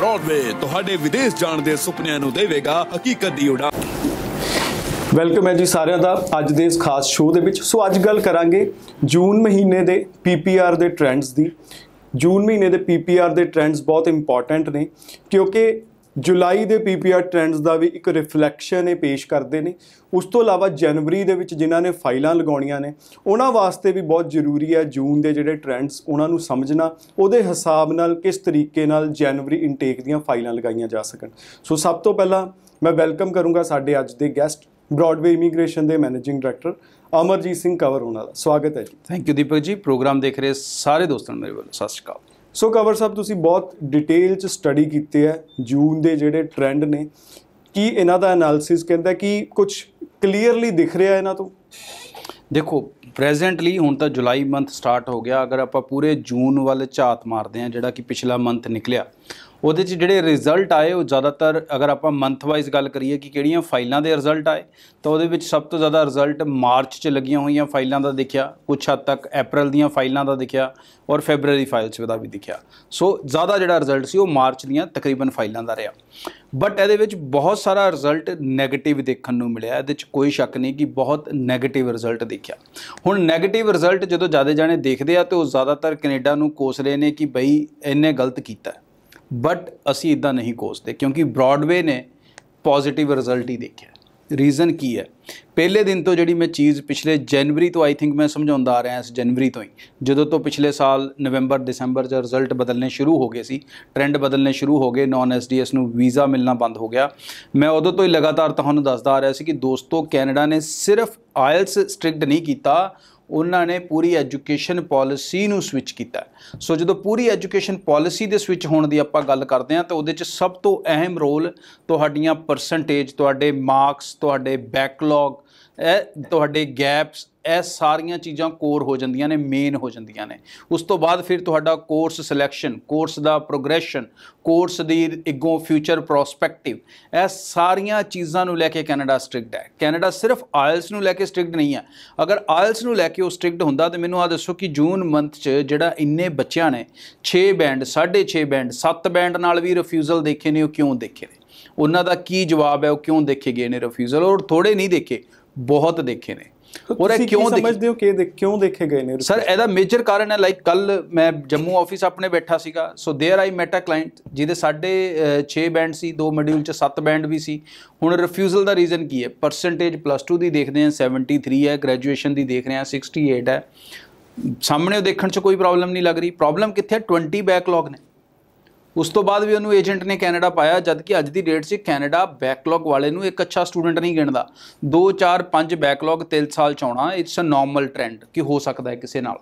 Broadway ਤੁਹਾਡੇ ਵਿਦੇਸ਼ ਜਾਣ ਦੇ ਸੁਪਨਿਆਂ ਨੂੰ ਦੇਵੇਗਾ ਹਕੀਕਤ ਦੀ ਉਡਾਨ ਵੈਲਕਮ ਹੈ ਜੀ ਸਾਰਿਆਂ ਦਾ ਅੱਜ ਦੇ ਇਸ ਖਾਸ ਸ਼ੋਅ ਦੇ ਵਿੱਚ ਸੋ ਅੱਜ ਗੱਲ ਕਰਾਂਗੇ ਜੂਨ ਮਹੀਨੇ ਦੇ ਪੀਪੀਆਰ ਦੇ ਟ੍ਰੈਂਡਸ ਦੀ ਜੂਨ ਮਹੀਨੇ ਦੇ ਪੀਪੀਆਰ ਦੇ ਟ੍ਰੈਂਡਸ ਬਹੁਤ ਇੰਪੋਰਟੈਂਟ ਨੇ ਕਿਉਂਕਿ ਜੁਲਾਈ ਦੇ ਪੀਪੀਆਰ ਟ੍ਰੈਂਡਸ ਦਾ ਵੀ ਇੱਕ ਰਿਫਲੈਕਸ਼ਨ ਇਹ ਪੇਸ਼ ਕਰਦੇ ਨੇ ਉਸ ਤੋਂ ਇਲਾਵਾ ਜਨਵਰੀ ਦੇ ਵਿੱਚ ਜਿਨ੍ਹਾਂ ਨੇ ਫਾਈਲਾਂ ਲਗਾਉਣੀਆਂ ਨੇ ਉਹਨਾਂ ਵਾਸਤੇ ਵੀ ਬਹੁਤ ਜ਼ਰੂਰੀ ਹੈ ਜੂਨ ਦੇ ਜਿਹੜੇ ਟ੍ਰੈਂਡਸ ਉਹਨਾਂ ਨੂੰ ਸਮਝਣਾ ਉਹਦੇ ਹਿਸਾਬ ਨਾਲ ਕਿਸ ਤਰੀਕੇ ਨਾਲ ਜਨਵਰੀ ਇਨਟੇਕ ਦੀਆਂ ਫਾਈਲਾਂ ਲਗਾਈਆਂ ਜਾ ਸਕਣ ਸੋ ਸਭ ਤੋਂ ਪਹਿਲਾਂ ਮੈਂ ਵੈਲਕਮ ਕਰੂੰਗਾ ਸਾਡੇ ਅੱਜ ਦੇ ਗੈਸਟ ਬ੍ਰਾਡਵੇ ਇਮੀਗ੍ਰੇਸ਼ਨ ਦੇ ਮੈਨੇਜਿੰਗ ਡਾਇਰੈਕਟਰ ਅਮਰਜੀਤ ਸਿੰਘ ਕਵਰ ਉਹਨਾਂ ਦਾ ਸਵਾਗਤ ਹੈ ਜੀ ਥੈਂਕ ਯੂ ਦੀਪਕ ਜੀ ਪ੍ਰੋਗਰਾਮ ਦੇਖ ਰਹੇ ਸਾਰੇ ਦੋਸਤਾਂ ਮੇਰੇ ਵੱਲੋਂ ਸਤਿ ਸ਼੍ਰੀ ਅਕਾਲ ਸੋ ਕਵਰ ਸਾਹਿਬ ਤੁਸੀਂ ਬਹੁਤ ਡਿਟੇਲ ਚ ਸਟੱਡੀ ਕੀਤੀ ਹੈ ਜੂਨ ਦੇ ਜਿਹੜੇ ਟ੍ਰੈਂਡ ਨੇ ਕੀ ਇਹਨਾਂ ਦਾ ਐਨਾਲਿਸਿਸ ਕਹਿੰਦਾ ਕਿ ਕੁਝ ਕਲੀਅਰਲੀ ਦਿਖ ਰਿਹਾ ਇਹਨਾਂ ਤੋਂ ਦੇਖੋ ਪ੍ਰੈਜ਼ੈਂਟਲੀ ਹੁਣ ਤਾਂ ਜੁਲਾਈ ਮੰਥ ਸਟਾਰਟ ਹੋ ਗਿਆ ਅਗਰ ਆਪਾਂ ਪੂਰੇ ਜੂਨ ਵੱਲ ਝਾਤ ਮਾਰਦੇ ਆ ਜਿਹੜਾ ਕਿ ਪਿਛਲਾ ਮੰਥ ਨਿਕਲਿਆ ਉਹਦੇ 'ਚ ਜਿਹੜੇ ਰਿਜ਼ਲਟ ਆਏ ਉਹ ਜ਼ਿਆਦਾਤਰ ਅਗਰ ਆਪਾਂ ਮੰਥ ਵਾਈਜ਼ ਗੱਲ ਕਰੀਏ ਕਿ ਕਿਹੜੀਆਂ ਫਾਈਲਾਂ ਦੇ ਰਿਜ਼ਲਟ ਆਏ ਤਾਂ ਉਹਦੇ ਵਿੱਚ ਸਭ ਤੋਂ ਜ਼ਿਆਦਾ ਰਿਜ਼ਲਟ ਮਾਰਚ 'ਚ ਲੱਗੀਆਂ ਹੋਈਆਂ ਫਾਈਲਾਂ ਦਾ ਦੇਖਿਆ ਕੁਝ ਹੱਦ ਤੱਕ ਅਪ੍ਰੈਲ ਦੀਆਂ ਫਾਈਲਾਂ ਦਾ ਦੇਖਿਆ ਔਰ ਫੈਬਰੂਅਰੀ ਫਾਈਲਸ ਦਾ ਵੀ ਦੇਖਿਆ ਸੋ ਜ਼ਿਆਦਾ ਜਿਹੜਾ ਰਿਜ਼ਲਟ ਸੀ ਉਹ ਮਾਰਚ ਦੀਆਂ ਤਕਰੀਬਨ ਫਾਈਲਾਂ ਦਾ ਰਿਹਾ ਬਟ ਇਹਦੇ ਵਿੱਚ ਬਹੁਤ ਸਾਰਾ ਰਿਜ਼ਲਟ 네ਗੇਟਿਵ ਦੇਖਣ ਨੂੰ ਮਿਲਿਆ ਇਹਦੇ ਵਿੱਚ ਕੋਈ ਸ਼ੱਕ ਨਹੀਂ ਕਿ ਬਹੁਤ 네ਗੇਟਿਵ ਰਿਜ਼ਲਟ ਦੇਖਿਆ ਹੁਣ 네ਗੇਟਿਵ ਰਿਜ਼ਲਟ ਜਦੋਂ ਜ਼ਿਆਦਾ ਜਾਣੇ ਦੇਖਦੇ ਆ ਤੇ ਉਹ ਜ਼ਿਆਦਾਤਰ ਕੈਨੇਡਾ ਨੂੰ ਕੋਸ ਰਹੇ ਨੇ ਕਿ ਬਈ ਇਹਨੇ ਗਲਤ ਕੀਤਾ ਬਟ ਅਸੀਂ ਇਦਾਂ ਨਹੀਂ ਕੋਸਦੇ ਕਿਉਂਕਿ ਬ੍ਰਾਡਵੇ ਨੇ ਪੋਜ਼ਿਟਿਵ ਰਿਜ਼ਲਟ ਹੀ ਦੇਖਿਆ ਰੀਜ਼ਨ ਕੀ ਹੈ ਪਹਿਲੇ ਦਿਨ ਤੋਂ ਜਿਹੜੀ ਮੈਂ ਚੀਜ਼ ਪਿਛਲੇ ਜਨਵਰੀ ਤੋਂ ਆਈ ਥਿੰਕ ਮੈਂ ਸਮਝਾਉਂਦਾ ਆ ਰਿਹਾ ਇਸ ਜਨਵਰੀ ਤੋਂ ਹੀ ਜਦੋਂ ਤੋਂ ਪਿਛਲੇ ਸਾਲ ਨਵੰਬਰ ਦਸੰਬਰ ਚ ਰਿਜ਼ਲਟ ਬਦਲਨੇ ਸ਼ੁਰੂ ਹੋ ਗਏ ਸੀ ਟ੍ਰੈਂਡ ਬਦਲਨੇ ਸ਼ੁਰੂ ਹੋ ਗਏ ਨਾਨ ਐਸਡੀਐਸ ਨੂੰ ਵੀਜ਼ਾ ਮਿਲਣਾ ਬੰਦ ਹੋ ਗਿਆ ਮੈਂ ਉਦੋਂ ਤੋਂ ਹੀ ਲਗਾਤਾਰ ਤੁਹਾਨੂੰ ਦੱਸਦਾ ਆ ਰਿਹਾ ਸੀ ਕਿ ਦੋਸਤੋ ਕੈਨੇਡਾ ਨੇ ਸਿਰਫ ਆਇਲਸ ਸਟ੍ਰਿਕਟ ਨਹੀਂ ਕੀਤਾ ਉਹਨਾਂ ਨੇ ਪੂਰੀ ਐਜੂਕੇਸ਼ਨ ਪਾਲਿਸੀ ਨੂੰ ਸਵਿਚ ਕੀਤਾ ਸੋ ਜਦੋਂ ਪੂਰੀ ਐਜੂਕੇਸ਼ਨ ਪਾਲਿਸੀ ਦੇ ਸਵਿਚ ਹੋਣ ਦੀ ਆਪਾਂ ਗੱਲ ਕਰਦੇ ਹਾਂ ਤਾਂ ਉਹਦੇ 'ਚ ਸਭ ਤੋਂ ਅਹਿਮ ਰੋਲ ਤੁਹਾਡੀਆਂ ਪਰਸੈਂਟੇਜ ਤੁਹਾਡੇ ਮਾਰਕਸ ਤੁਹਾਡੇ ਬੈਕਲੌਗ ਤੁਹਾਡੇ ਗੈਪਸ ਇਹ ਸਾਰੀਆਂ ਚੀਜ਼ਾਂ ਕੋਰ ਹੋ ਜਾਂਦੀਆਂ ਨੇ ਮੇਨ ਹੋ ਜਾਂਦੀਆਂ ਨੇ ਉਸ ਤੋਂ ਬਾਅਦ ਫਿਰ ਤੁਹਾਡਾ ਕੋਰਸ ਸਿਲੈਕਸ਼ਨ ਕੋਰਸ ਦਾ ਪ੍ਰੋਗਰੈਸ਼ਨ ਕੋਰਸ ਦੀ ਇਗੋ ਫਿਊਚਰ ਪ੍ਰੋਸਪੈਕਟਿਵ ਇਹ ਸਾਰੀਆਂ ਚੀਜ਼ਾਂ ਨੂੰ ਲੈ ਕੇ ਕੈਨੇਡਾ ਸਟ੍ਰਿਕਟ ਹੈ ਕੈਨੇਡਾ ਸਿਰਫ ਆਇਲਸ ਨੂੰ ਲੈ ਕੇ ਸਟ੍ਰਿਕਟ ਨਹੀਂ ਹੈ ਅਗਰ ਆਇਲਸ ਨੂੰ ਲੈ ਕੇ ਉਹ ਸਟ੍ਰਿਕਟ ਹੁੰਦਾ ਤੇ ਮੈਨੂੰ ਆ ਦੱਸੋ ਕਿ ਜੂਨ ਮੰਥ 'ਚ ਜਿਹੜਾ ਇੰਨੇ ਬੱਚਿਆਂ ਨੇ 6 ਬੈਂਡ 6.5 ਬੈਂਡ 7 ਬੈਂਡ ਨਾਲ ਵੀ ਰਿਫਿਊਜ਼ਲ ਦੇਖੇ ਨੇ ਉਹ ਕਿਉਂ ਦੇਖੇ ਨੇ ਉਹਨਾਂ ਦਾ ਕੀ ਜਵਾਬ ਹੈ ਉਹ ਕਿਉਂ ਦੇਖੇ ਗਏ ਨੇ ਰਿਫਿਊਜ਼ਲ ਔਰ ਥੋੜੇ ਨਹੀਂ ਦੇਖੇ ਬਹੁਤ ਦੇਖੇ ਨੇ ਔਰ ਇਹ ਕਿਉਂ ਸਮਝਦੇ ਹੋ ਕਿ ਕਿਉਂ ਦੇਖੇ ਗਏ ਨੇ ਸਰ ਇਹਦਾ ਮੇਜਰ ਕਾਰਨ ਹੈ ਲਾਈਕ ਕੱਲ ਮੈਂ ਜੰਮੂ ਆਫਿਸ ਆਪਣੇ ਬੈਠਾ ਸੀਗਾ so there I met a client ਜਿਹਦੇ ਸਾਡੇ 6 ਬੈਂਡ ਸੀ ਦੋ ਮੋਡਿਊਲ ਚ 7 ਬੈਂਡ ਵੀ ਸੀ ਹੁਣ ਰਿਫਿਊਜ਼ਲ ਦਾ ਰੀਜ਼ਨ ਕੀ ਹੈ ਪਰਸੈਂਟੇਜ ਪਲੱਸ 2 ਦੀ ਦੇਖਦੇ ਆ 73 ਹੈ ਗ੍ਰੈਜੂਏਸ਼ਨ ਦੀ ਦੇਖ ਰਹੇ ਆ 68 ਹੈ ਸਾਹਮਣੇ ਦੇਖਣ ਚ ਕੋਈ ਪ੍ਰੋਬਲਮ ਨਹੀਂ ਲੱਗ ਰਹੀ ਪ੍ਰੋਬਲਮ ਕਿੱਥੇ 20 ਬੈਕਲੌਗ ਨੇ ਉਸ ਤੋਂ ਬਾਅਦ ਵੀ ਉਹਨੂੰ ਏਜੰਟ ਨੇ ਕੈਨੇਡਾ ਪਾਇਆ ਜਦ ਕਿ ਅੱਜ ਦੀ ਡੇਟ 'ਚ ਕੈਨੇਡਾ ਬੈਕਲੌਗ ਵਾਲੇ ਨੂੰ ਇੱਕ ਅੱਛਾ ਸਟੂਡੈਂਟ ਨਹੀਂ ਗਿਣਦਾ 2 4 5 ਬੈਕਲੌਗ 3 ਸਾਲ ਚ ਆਉਣਾ ਇਟਸ ਅ ਨਾਰਮਲ ਟ੍ਰੈਂਡ ਕਿ ਹੋ ਸਕਦਾ ਹੈ ਕਿਸੇ ਨਾਲ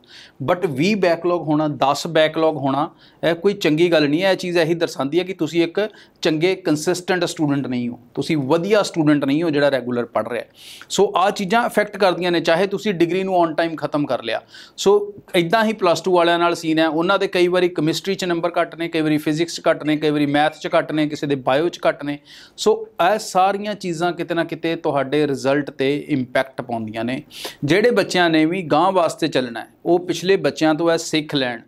ਬਟ 20 ਬੈਕਲੌਗ ਹੋਣਾ 10 ਬੈਕਲੌਗ ਹੋਣਾ ਇਹ ਕੋਈ ਚੰਗੀ ਗੱਲ ਨਹੀਂ ਹੈ ਇਹ ਚੀਜ਼ ਇਹੀ ਦਰਸਾਉਂਦੀ ਹੈ ਕਿ ਤੁਸੀਂ ਇੱਕ ਚੰਗੇ ਕੰਸਿਸਟੈਂਟ ਸਟੂਡੈਂਟ ਨਹੀਂ ਹੋ ਤੁਸੀਂ ਵਧੀਆ ਸਟੂਡੈਂਟ ਨਹੀਂ ਹੋ ਜਿਹੜਾ ਰੈਗੂਲਰ ਪੜ ਰਿਹਾ ਸੋ ਆ ਚੀਜ਼ਾਂ ਇਫੈਕਟ ਕਰਦੀਆਂ ਨੇ ਚਾਹੇ ਤੁਸੀਂ ਡਿਗਰੀ ਨੂੰ ਔਨ ਟਾਈਮ ਖਤਮ ਕਰ ਲਿਆ ਸੋ ਇਦਾਂ ਹੀ ਪਲੱਸ 2 ਵਾਲਿਆਂ ਨਾਲ ਸੀਨ ਹੈ ਉਹਨਾਂ ਦੇ ਕਈ ਵਾਰੀ ਕੈਮਿਸਟਰੀ 'ਚ ਨੰਬਰ ਘੱਟ ਨੇ ਕਈ ਵਾਰੀ ਫਿਜ਼ਿਕਸ 'ਚ ਘੱਟ ਨੇ ਕਈ ਵਾਰੀ ਮੈਥ 'ਚ ਘੱਟ ਨੇ ਕਿਸੇ ਦੇ ਬਾਇਓ 'ਚ ਘੱਟ ਨੇ ਸੋ ਇਹ ਸਾਰੀਆਂ ਚੀਜ਼ਾਂ ਕਿਤੇ ਨਾ ਕਿਤੇ ਤੁਹਾਡੇ ਰਿਜ਼ਲਟ ਤੇ ਇੰਪੈਕਟ ਪਾਉਂਦੀਆਂ ਨੇ ਜਿਹੜੇ ਬੱਚਿਆਂ ਨੇ ਵੀ ਗਾਂ ਵਾਸਤੇ ਚੱਲਣਾ ਹੈ ਉਹ ਪਿਛਲੇ ਬੱਚਿਆਂ ਤੋਂ ਇਹ ਸਿੱਖ ਲੈਣ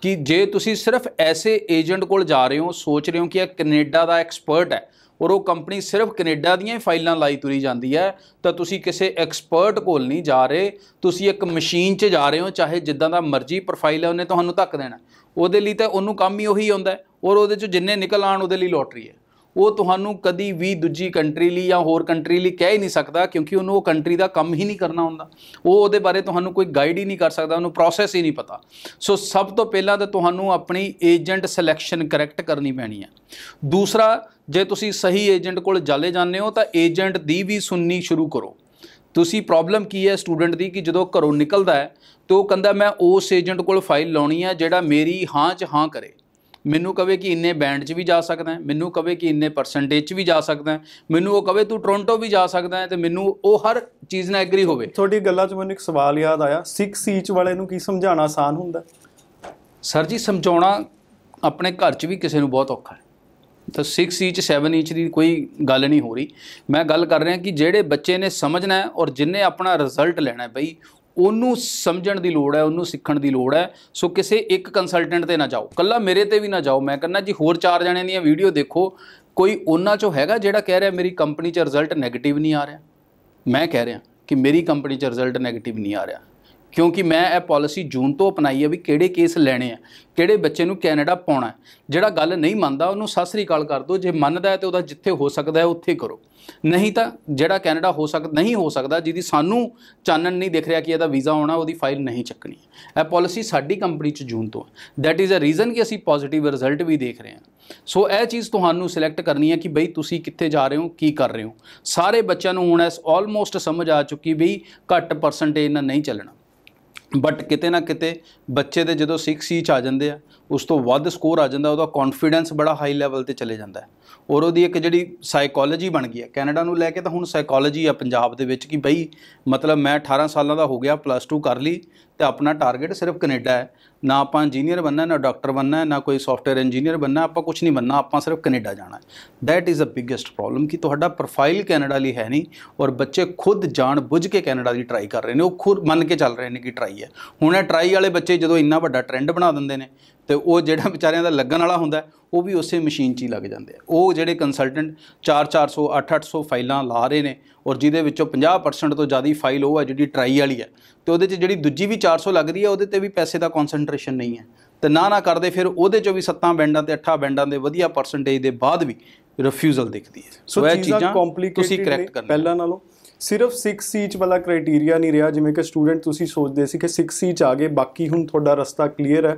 ਕਿ ਜੇ ਤੁਸੀਂ ਸਿਰਫ ਐਸੇ ਏਜੰਟ ਕੋਲ ਜਾ ਰਹੇ ਹੋ ਸੋਚ ਰਹੇ ਹੋ ਕਿ ਇਹ ਕੈਨੇਡਾ ਦਾ ਐਕਸਪਰਟ ਹੈ ਔਰ ਉਹ ਕੰਪਨੀ ਸਿਰਫ ਕੈਨੇਡਾ ਦੀਆਂ ਹੀ ਫਾਈਲਾਂ ਲਾਈ ਤੁਰੀ ਜਾਂਦੀ ਹੈ ਤਾਂ ਤੁਸੀਂ ਕਿਸੇ ਐਕਸਪਰਟ ਕੋਲ ਨਹੀਂ ਜਾ ਰਹੇ ਤੁਸੀਂ ਇੱਕ ਮਸ਼ੀਨ 'ਚ ਜਾ ਰਹੇ ਹੋ ਚਾਹੇ ਜਿੱਦਾਂ ਦਾ ਮਰਜ਼ੀ ਪ੍ਰੋਫਾਈਲ ਹੈ ਉਹਨੇ ਤੁਹਾਨੂੰ ਧੱਕ ਦੇਣਾ ਉਹਦੇ ਲਈ ਤਾਂ ਉਹਨੂੰ ਕੰਮ ਹੀ ਉਹੀ ਆਉਂਦਾ ਔਰ ਉਹਦੇ 'ਚ ਜਿੰਨੇ ਨਿਕਲ ਆਣ ਉਹਦੇ ਲਈ ਲੋਟਰੀ ਹੈ ਉਹ ਤੁਹਾਨੂੰ ਕਦੀ ਵੀ ਦੂਜੀ ਕੰਟਰੀ ਲਈ ਜਾਂ ਹੋਰ ਕੰਟਰੀ ਲਈ ਕਹਿ ਹੀ ਨਹੀਂ ਸਕਦਾ ਕਿਉਂਕਿ ਉਹਨੂੰ ਉਹ ਕੰਟਰੀ ਦਾ ਕੰਮ ਹੀ ਨਹੀਂ ਕਰਨਾ ਹੁੰਦਾ ਉਹ ਉਹਦੇ ਬਾਰੇ ਤੁਹਾਨੂੰ ਕੋਈ ਗਾਈਡ ਹੀ ਨਹੀਂ ਕਰ ਸਕਦਾ ਉਹਨੂੰ ਪ੍ਰੋਸੈਸ ਹੀ ਨਹੀਂ ਪਤਾ ਸੋ ਸਭ ਤੋਂ ਪਹਿਲਾਂ ਤਾਂ ਤੁਹਾਨੂੰ ਆਪਣੀ ਏਜੰਟ ਸਿਲੈਕਸ਼ਨ ਕਰੈਕਟ ਕਰਨੀ ਪੈਣੀ ਹੈ ਦੂਸਰਾ ਜੇ ਤੁਸੀਂ ਸਹੀ ਏਜੰਟ ਕੋਲ ਜਾਲੇ ਜਾਂਦੇ ਹੋ ਤਾਂ ਏਜੰਟ ਦੀ ਵੀ ਸੁਣਨੀ ਸ਼ੁਰੂ ਕਰੋ ਤੁਸੀਂ ਪ੍ਰੋਬਲਮ ਕੀ ਹੈ ਸਟੂਡੈਂਟ ਦੀ ਕਿ ਜਦੋਂ ਘਰੋਂ ਨਿਕਲਦਾ ਹੈ ਤੇ ਉਹ ਕਹਿੰਦਾ ਮੈਂ ਉਸ ਏਜੰਟ ਕੋਲ ਫਾਈਲ ਲਾਉਣੀ ਹੈ ਜਿਹੜਾ ਮੇਰੀ ਹਾਂ 'ਚ ਹਾਂ ਕਰੇ ਮੈਨੂੰ ਕਵੇ ਕਿ ਇੰਨੇ ਬੈਂਡ 'ਚ ਵੀ ਜਾ ਸਕਦਾ ਹੈ ਮੈਨੂੰ ਕਵੇ ਕਿ ਇੰਨੇ ਪਰਸੈਂਟੇਜ 'ਚ ਵੀ ਜਾ ਸਕਦਾ ਹੈ ਮੈਨੂੰ ਉਹ ਕਵੇ ਤੂੰ ਟੋਰਾਂਟੋ ਵੀ ਜਾ ਸਕਦਾ ਹੈ ਤੇ ਮੈਨੂੰ ਉਹ ਹਰ ਚੀਜ਼ ਨਾਲ ਐਗਰੀ ਹੋਵੇ ਤੁਹਾਡੀ ਗੱਲਾਂ 'ਚ ਮੈਨੂੰ ਇੱਕ ਸਵਾਲ ਯਾਦ ਆਇਆ 6 ਸੀਚ ਵਾਲੇ ਨੂੰ ਕੀ ਸਮਝਾਉਣਾ ਆਸਾਨ ਹੁੰਦਾ ਸਰ ਜੀ ਸਮਝਾਉਣਾ ਆਪਣੇ ਘਰ 'ਚ ਵੀ ਕਿਸੇ ਨੂੰ ਬਹੁਤ ਔਖਾ ਹੈ ਤਾਂ 6 ਇੰਚ 7 ਇੰਚ ਦੀ ਕੋਈ ਗੱਲ ਨਹੀਂ ਹੋ ਰਹੀ ਮੈਂ ਗੱਲ ਕਰ ਰਿਹਾ ਕਿ ਜਿਹੜੇ ਬੱਚੇ ਨੇ ਸਮਝਣਾ ਹੈ ਔਰ ਜਿੰਨੇ ਆਪਣਾ ਰਿਜ਼ਲਟ ਲੈਣਾ ਹੈ ਬਈ ਉਹਨੂੰ ਸਮਝਣ ਦੀ ਲੋੜ ਹੈ ਉਹਨੂੰ ਸਿੱਖਣ ਦੀ ਲੋੜ ਹੈ ਸੋ ਕਿਸੇ ਇੱਕ ਕੰਸਲਟੈਂਟ ਤੇ ਨਾ ਜਾਓ ਕੱਲਾ ਮੇਰੇ ਤੇ ਵੀ ਨਾ ਜਾਓ ਮੈਂ ਕਹਿੰਦਾ ਜੀ ਹੋਰ ਚਾਰ ਜਣਿਆਂ ਦੀਆਂ ਵੀਡੀਓ ਦੇਖੋ ਕੋਈ ਉਹਨਾਂ ਚੋਂ ਹੈਗਾ ਜਿਹੜਾ ਕਹਿ ਰਿਹਾ ਮੇਰੀ ਕੰਪਨੀ 'ਚ ਰਿਜ਼ਲਟ ਨੈਗੇਟਿਵ ਨਹੀਂ ਆ ਰਿਹਾ ਮੈਂ ਕਹਿ ਰਿਹਾ ਕਿ ਮੇਰੀ ਕੰਪਨੀ 'ਚ ਰਿਜ਼ਲਟ ਨੈਗੇਟਿਵ ਨਹੀਂ ਆ ਰਿਹਾ ਕਿਉਂਕਿ ਮੈਂ ਇਹ ਪਾਲਿਸੀ ਜੂਨ ਤੋਂ ਅਪਣਾਈ ਹੈ ਵੀ ਕਿਹੜੇ ਕੇਸ ਲੈਣੇ ਆ ਕਿਹੜੇ ਬੱਚੇ ਨੂੰ ਕੈਨੇਡਾ ਪਾਉਣਾ ਜਿਹੜਾ ਗੱਲ ਨਹੀਂ ਮੰਨਦਾ ਉਹਨੂੰ ਸ੍ਰੀ ਅਕਾਲ ਕਰ ਦਿਓ ਜੇ ਮੰਨਦਾ ਹੈ ਤੇ ਉਹਦਾ ਜਿੱਥੇ ਹੋ ਸਕਦਾ ਹੈ ਉੱਥੇ ਕਰੋ ਨਹੀਂ ਤਾਂ ਜਿਹੜਾ ਕੈਨੇਡਾ ਹੋ ਸਕਦਾ ਨਹੀਂ ਹੋ ਸਕਦਾ ਜਿਹਦੀ ਸਾਨੂੰ ਚਾਨਣ ਨਹੀਂ ਦਿਖ ਰਿਹਾ ਕਿ ਇਹਦਾ ਵੀਜ਼ਾ ਆਉਣਾ ਉਹਦੀ ਫਾਈਲ ਨਹੀਂ ਚੱਕਣੀ ਇਹ ਪਾਲਿਸੀ ਸਾਡੀ ਕੰਪਨੀ ਚ ਜੂਨ ਤੋਂ ਥੈਟ ਇਜ਼ ਅ ਰੀਜ਼ਨ ਕਿ ਅਸੀਂ ਪੋਜ਼ਿਟਿਵ ਰਿਜ਼ਲਟ ਵੀ ਦੇਖ ਰਹੇ ਹਾਂ ਸੋ ਇਹ ਚੀਜ਼ ਤੁਹਾਨੂੰ ਸਿਲੈਕਟ ਕਰਨੀ ਹੈ ਕਿ ਬਈ ਤੁਸੀਂ ਕਿੱਥੇ ਜਾ ਰਹੇ ਹੋ ਕੀ ਕਰ ਰਹੇ ਹੋ ਸਾਰੇ ਬੱਚਿਆਂ ਨੂੰ ਹੁਣ ਇਸ ਆਲਮੋਸਟ ਸਮਝ ਆ ਚੁੱਕੀ ਵੀ ਘੱਟ ਪਰਸੈਂਟੇਜ ਨਾਲ ਨਹੀਂ ਚੱਲਣਾ ਬਟ ਕਿਤੇ ਨਾ ਕਿਤੇ ਬੱਚੇ ਦੇ ਜਦੋਂ 6 ਸੀਚ ਆ ਜਾਂਦੇ ਆ ਉਸ ਤੋਂ ਵੱਧ ਸਕੋਰ ਆ ਜਾਂਦਾ ਉਹਦਾ ਕੌਨਫੀਡੈਂਸ ਬੜਾ ਹਾਈ ਲੈਵਲ ਤੇ ਚਲੇ ਜਾਂਦਾ ਔਰ ਉਹਦੀ ਇੱਕ ਜਿਹੜੀ ਸਾਈਕੋਲੋਜੀ ਬਣ ਗਈ ਹੈ ਕੈਨੇਡਾ ਨੂੰ ਲੈ ਕੇ ਤਾਂ ਹੁਣ ਸਾਈਕੋਲੋਜੀ ਆ ਪੰਜਾਬ ਦੇ ਵਿੱਚ ਕਿ ਬਈ ਮਤਲਬ ਮੈਂ 18 ਸਾਲਾਂ ਦਾ ਹੋ ਗਿਆ ਪਲੱਸ 2 ਕਰ ਲਈ ਤੇ ਆਪਣਾ ਟਾਰਗੇਟ ਸਿਰਫ ਕੈਨੇਡਾ ਹੈ ਨਾ ਆਪਾਂ ਇੰਜੀਨੀਅਰ ਬੰਨਾ ਨਾ ਡਾਕਟਰ ਬੰਨਾ ਨਾ ਕੋਈ ਸੌਫਟਵੇਅਰ ਇੰਜੀਨੀਅਰ ਬੰਨਾ ਆਪਾਂ ਕੁਝ ਨਹੀਂ ਬੰਨਾ ਆਪਾਂ ਸਿਰਫ ਕੈਨੇਡਾ ਜਾਣਾ ਹੈ that is a biggest problem ਕਿ ਤੁਹਾਡਾ ਪ੍ਰੋਫਾਈਲ ਕੈਨੇਡਾ ਲਈ ਹੈ ਨਹੀਂ ਔਰ ਬੱਚੇ ਖੁਦ ਜਾਣ ਬੁੱਝ ਕੇ ਕੈਨੇਡਾ ਦੀ ਟਰਾਈ ਕਰ ਰਹੇ ਨੇ ਉਹ ਖੁਦ ਮੰਨ ਕੇ ਚੱਲ ਰਹੇ ਨੇ ਕਿ ਟਰਾਈ ਹੈ ਹੁਣ ਇਹ ਟਰਾਈ ਵਾਲੇ ਬੱਚੇ ਜਦੋਂ ਇੰਨਾ ਵੱਡਾ ਟ੍ਰੈਂਡ ਬਣਾ ਦਿੰਦੇ ਨੇ ਤੇ ਉਹ ਜਿਹੜਾ ਵਿਚਾਰਿਆਂ ਦਾ ਲੱਗਣ ਵਾਲਾ ਹੁੰਦਾ ਉਹ ਵੀ ਉਸੇ ਮਸ਼ੀਨ 'ਚ ਹੀ ਲੱਗ ਜਾਂਦੇ ਆ ਉਹ ਜਿਹੜੇ ਕੰਸਲਟੈਂਟ 4-400 8-800 ਫਾਈਲਾਂ ਲਾ ਰਹੇ ਨੇ ਔਰ ਜਿਹਦੇ ਵਿੱਚੋਂ 50% ਤੋਂ ਜ਼ਿਆਦਾ ਫਾਈਲ ਉਹ ਹੈ ਜਿਹੜੀ ਟਰਾਈ ਵਾਲੀ ਹੈ ਤੇ ਉਹਦੇ 'ਚ ਜਿਹੜੀ ਦੂਜੀ ਵੀ 400 ਲੱਗਦੀ ਹੈ ਉਹਦੇ ਤੇ ਵੀ ਪੈਸੇ ਦਾ ਕਨਸੈਂਟ੍ਰੇਸ਼ਨ ਨਹੀਂ ਹੈ ਤੇ ਨਾ ਨਾ ਕਰਦੇ ਫਿਰ ਉਹਦੇ 'ਚੋਂ ਵੀ ਸੱਤਾਂ ਬੈਂਡਾਂ ਤੇ ਅੱਠਾਂ ਬੈਂਡਾਂ ਦੇ ਵਧੀਆ ਪਰਸੈਂਟੇਜ ਦੇ ਬਾਅਦ ਵੀ ਰਿਫਿਊਜ਼ਲ ਦਿਖਦੀ ਹੈ ਸੋ ਇਹ ਚੀਜ਼ਾਂ ਤੁਸੀਂ ਕਰੈਕਟ ਕਰਨਾ ਪਹਿਲਾਂ ਨਾਲੋਂ ਸਿਰਫ 6 ਸੀਚ ਵਾਲਾ ਕ੍ਰਾਈਟੇਰੀਆ ਨਹੀਂ ਰਿਹਾ ਜਿਵੇਂ ਕਿ ਸਟੂਡੈਂਟ ਤੁਸੀਂ ਸੋਚਦੇ ਸੀ ਕਿ 6 ਸੀਚ ਆ ਗਏ ਬਾਕੀ ਹੁਣ ਤੁਹਾਡਾ ਰਸਤਾ ਕਲੀਅਰ ਹੈ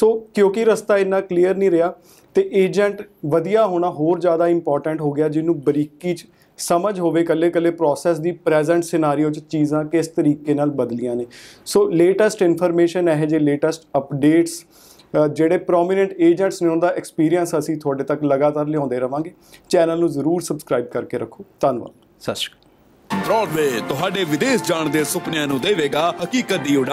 ਸੋ ਕਿਉਂਕਿ ਰਸਤਾ ਇੰਨਾ ਕਲੀਅਰ ਨਹੀਂ ਰਿਹਾ ਤੇ ਏਜੰਟ ਵਧੀਆ ਹੋਣਾ ਹੋਰ ਜ਼ਿਆਦਾ ਇੰਪੋਰਟੈਂਟ ਹੋ ਗਿਆ ਜਿਹਨੂੰ ਬਰੀਕੀ ਚ ਸਮਝ ਹੋਵੇ ਕੱਲੇ-ਕੱਲੇ ਪ੍ਰੋਸੈਸ ਦੀ ਪ੍ਰੈਜ਼ੈਂਟ ਸਿਨੈਰੀਓ ਚ ਚੀਜ਼ਾਂ ਕਿਸ ਤਰੀਕੇ ਨਾਲ ਬਦਲੀਆਂ ਨੇ ਸੋ ਲੇਟੈਸਟ ਇਨਫੋਰਮੇਸ਼ਨ ਇਹ ਜੇ ਲੇਟੈਸਟ ਅਪਡੇਟਸ ਜਿਹੜੇ ਪ੍ਰੋਮਿਨੈਂਟ ਏਜੰਟਸ ਨੇ ਉਹਨਾਂ ਦਾ ਐਕਸਪੀਰੀਅੰਸ ਅਸੀਂ ਤੁਹਾਡੇ ਤੱਕ ਲਗਾਤਾਰ ਲਿਆਉਂਦੇ ਰਵਾਂਗੇ ਚੈਨਲ ਨੂੰ ਜ਼ਰੂਰ ਸਬਸਕ੍ਰਾਈਬ ਕਰਕੇ ਰੱਖੋ ਧੰਨਵਾਦ ਸਤਿ ਸ਼੍ਰੀ ਅਕਾਲ ਬ੍ਰੌਡਵੇ ਤੁਹਾਡੇ ਵਿਦੇਸ਼ ਜਾਣ ਦੇ ਸੁਪਨਿਆਂ ਨੂੰ ਦੇਵੇਗਾ ਹਕੀਕਤ ਦੀ ਉਡਾਨ